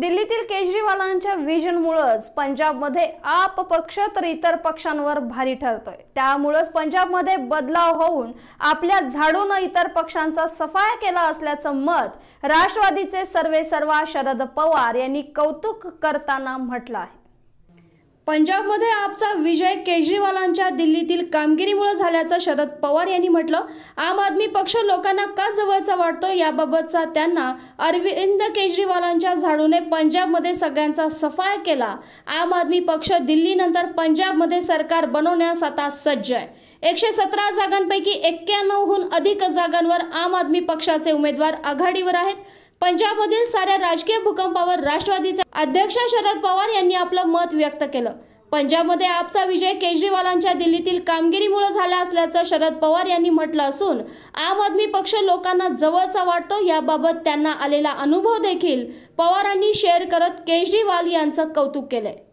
दिल्लीतील केजरीवालांच्या व्हिजनमुळंच पंजाबमध्ये आप पक्ष तर इतर पक्षांवर भारी ठरतोय त्यामुळंच पंजाबमध्ये बदलाव होऊन आपल्या झाडून इतर पक्षांचा सफाय केला असल्याचं मत राष्ट्रवादीचे सर्वे सर्वा शरद पवार यांनी कौतुक करताना म्हटलं आहे पंजाबमध्ये आपचा विजय केजरीवालांच्या दिल्लीतील कामगिरीमुळे झाल्याचं शरद पवार यांनी म्हटलं आम आदमी पक्ष लोकांना का जवळचा वाटतो याबाबतचा त्यांना अरविंद केजरीवालांच्या झाडूने पंजाबमध्ये सगळ्यांचा सफाय केला आम आदमी पक्ष दिल्लीनंतर पंजाबमध्ये सरकार बनवण्यास आता सज्ज आहे एकशे सतरा जागांपैकी एक्क्याण्णवहून अधिक जागांवर आम आदमी पक्षाचे उमेदवार आघाडीवर आहेत पंजाबमधील साऱ्या राजकीय भूकंपावर राष्ट्रवादीचे अध्यक्ष शरद पवार यांनी आपलं मत व्यक्त केलं पंजाबमध्ये आपचा विजय केजरीवालांच्या दिल्लीतील कामगिरीमुळे झाला असल्याचं शरद पवार यांनी म्हटलं असून आम आदमी पक्ष लोकांना जवळचा वाटतो याबाबत त्यांना आलेला अनुभव देखील पवारांनी शेअर करत केजरीवाल यांचं कौतुक केलंय